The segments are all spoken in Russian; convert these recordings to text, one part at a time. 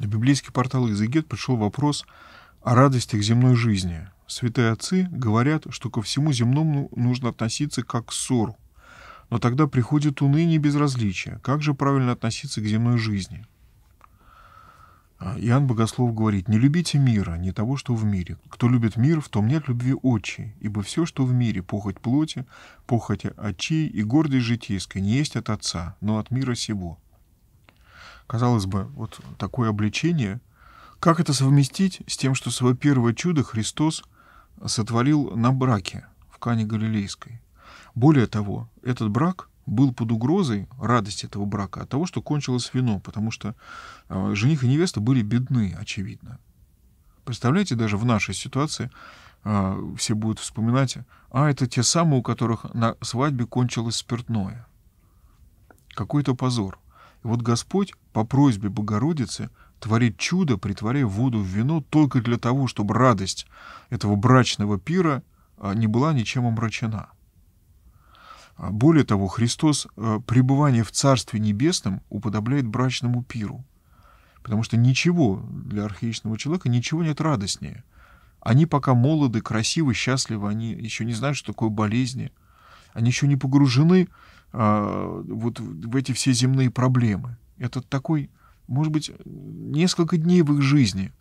На библейский портал Изыгет пришел вопрос о радости к земной жизни. Святые отцы говорят, что ко всему земному нужно относиться как к ссору. Но тогда приходит уныние и безразличие. Как же правильно относиться к земной жизни? А, Иоанн Богослов говорит, «Не любите мира, не того, что в мире. Кто любит мир, в том нет любви отчей, ибо все, что в мире, похоть плоти, похоть очей и гордость житейская, не есть от Отца, но от мира сего». Казалось бы, вот такое обличение. Как это совместить с тем, что свое первое чудо Христос сотворил на браке в Кане Галилейской? Более того, этот брак был под угрозой радости этого брака от того, что кончилось вино, потому что э, жених и невеста были бедны, очевидно. Представляете, даже в нашей ситуации э, все будут вспоминать, а это те самые, у которых на свадьбе кончилось спиртное. Какой-то позор. И вот Господь по просьбе Богородицы творит чудо, притворяя воду в вино только для того, чтобы радость этого брачного пира а, не была ничем омрачена. А, более того, Христос а, пребывание в Царстве Небесном уподобляет брачному пиру, потому что ничего для архаичного человека, ничего нет радостнее. Они пока молоды, красивы, счастливы, они еще не знают, что такое болезни, они еще не погружены а, вот в эти все земные проблемы. Это такой, может быть, несколько дней в их жизни,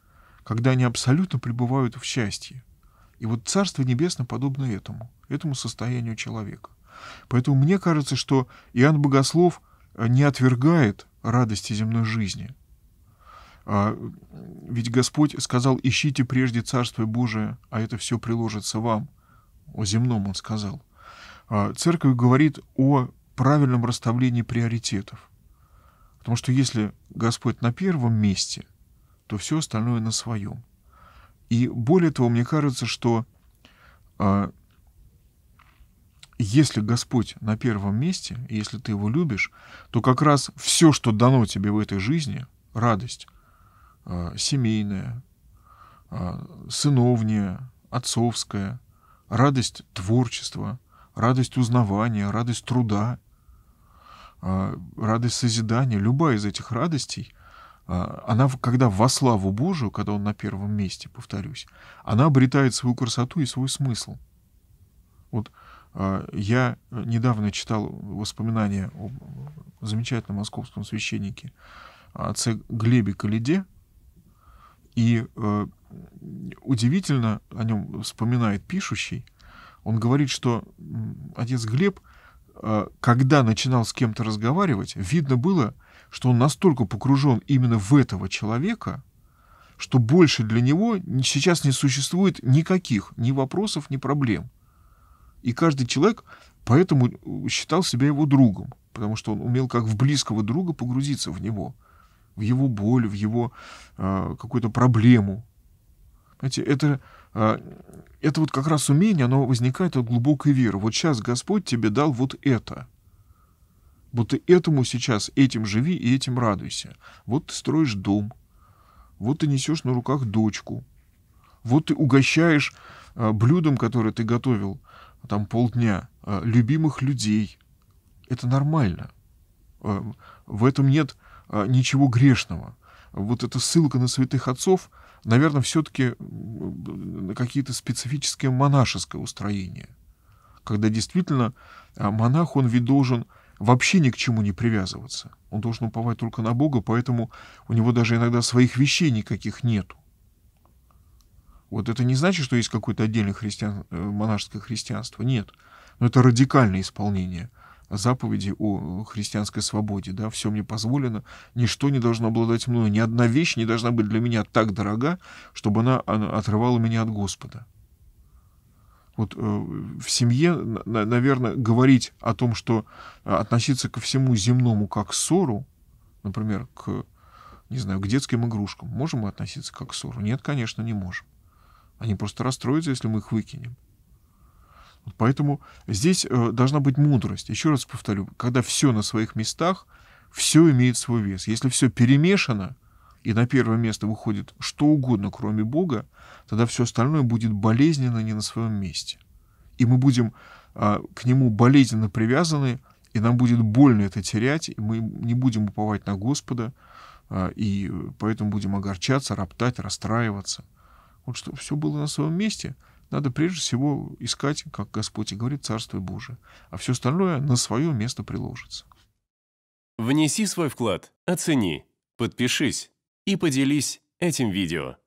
когда они абсолютно пребывают в счастье. И вот Царство Небесное подобно этому, этому состоянию человека. Поэтому мне кажется, что Иоанн Богослов э, не отвергает радости земной жизни. А, ведь Господь сказал, ищите прежде Царство Божие, а это все приложится вам. О земном он сказал. А, церковь говорит о правильном расставлении приоритетов. Потому что если Господь на первом месте, то все остальное на своем. И более того, мне кажется, что э, если Господь на первом месте, если ты его любишь, то как раз все, что дано тебе в этой жизни, радость э, семейная, э, сыновняя, отцовская, радость творчества, радость узнавания, радость труда — а, радость созидания, любая из этих радостей, а, она, когда во славу Божию, когда он на первом месте, повторюсь, она обретает свою красоту и свой смысл. Вот а, я недавно читал воспоминания о замечательном московском священнике отце Глебе Калиде, и э, удивительно о нем вспоминает пишущий, он говорит, что отец Глеб — а, когда начинал с кем-то разговаривать, видно было, что он настолько погружен именно в этого человека, что больше для него сейчас не существует никаких ни вопросов, ни проблем. И каждый человек поэтому э, считал себя его другом, потому что он умел как в близкого друга погрузиться в него, в его боль, в его э, какую-то проблему. Знаете, это а, это вот как раз умение, оно возникает от глубокой веры. Вот сейчас Господь тебе дал вот это. Вот ты этому сейчас, этим живи и этим радуйся. Вот ты строишь дом, вот ты несешь на руках дочку, вот ты угощаешь а, блюдом, которое ты готовил там полдня, а, любимых людей. Это нормально. В этом нет ничего грешного. Вот эта ссылка на святых отцов — наверное, все-таки какие-то специфические монашеское устроение, когда действительно а, монах, он ведь должен вообще ни к чему не привязываться. Он должен уповать только на Бога, поэтому у него даже иногда своих вещей никаких нету. Вот это не значит, что есть какое-то отдельное христиан, э, монашеское христианство. Нет. Но это радикальное исполнение заповеди о христианской свободе, да, все мне позволено, ничто не должно обладать мною, ни одна вещь не должна быть для меня так дорога, чтобы она, она отрывала меня от Господа. Вот э, в семье, на, наверное, говорить о том, что относиться ко всему земному как к ссору, например, к, не знаю, к детским игрушкам, можем мы относиться как к ссору? Нет, конечно, не можем. Они просто расстроятся, если мы их выкинем. Поэтому здесь э, должна быть мудрость. Еще раз повторю, когда все на своих местах, все имеет свой вес. Если все перемешано, и на первое место выходит что угодно, кроме Бога, тогда все остальное будет болезненно не на своем месте. И мы будем а, к нему болезненно привязаны, и нам будет больно это терять, и мы не будем уповать на Господа, а, и поэтому будем огорчаться, роптать, расстраиваться. Вот что все было на своем месте — надо прежде всего искать, как Господь и говорит, Царство Божие, а все остальное на свое место приложится. Внеси свой вклад, оцени, подпишись и поделись этим видео.